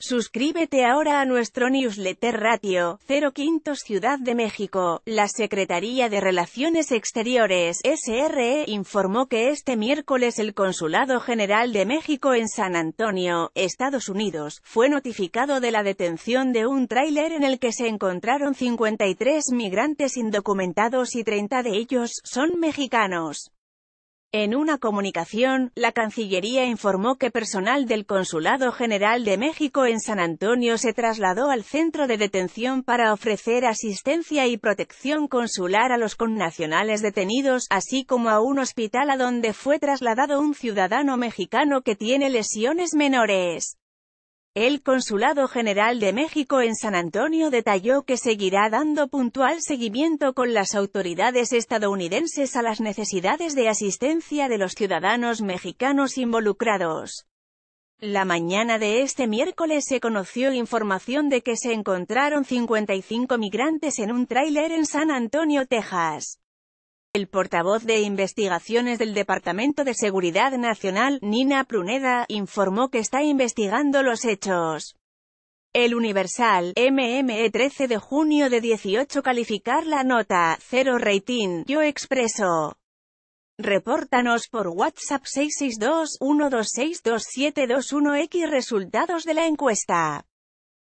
Suscríbete ahora a nuestro newsletter Ratio 05 Ciudad de México. La Secretaría de Relaciones Exteriores, SRE, informó que este miércoles el Consulado General de México en San Antonio, Estados Unidos, fue notificado de la detención de un tráiler en el que se encontraron 53 migrantes indocumentados y 30 de ellos son mexicanos. En una comunicación, la Cancillería informó que personal del Consulado General de México en San Antonio se trasladó al centro de detención para ofrecer asistencia y protección consular a los connacionales detenidos, así como a un hospital a donde fue trasladado un ciudadano mexicano que tiene lesiones menores. El Consulado General de México en San Antonio detalló que seguirá dando puntual seguimiento con las autoridades estadounidenses a las necesidades de asistencia de los ciudadanos mexicanos involucrados. La mañana de este miércoles se conoció información de que se encontraron 55 migrantes en un tráiler en San Antonio, Texas. El portavoz de investigaciones del Departamento de Seguridad Nacional, Nina Pruneda, informó que está investigando los hechos. El Universal, MME 13 de junio de 18 calificar la nota, cero rating, yo expreso. Repórtanos por WhatsApp 662 126 x resultados de la encuesta.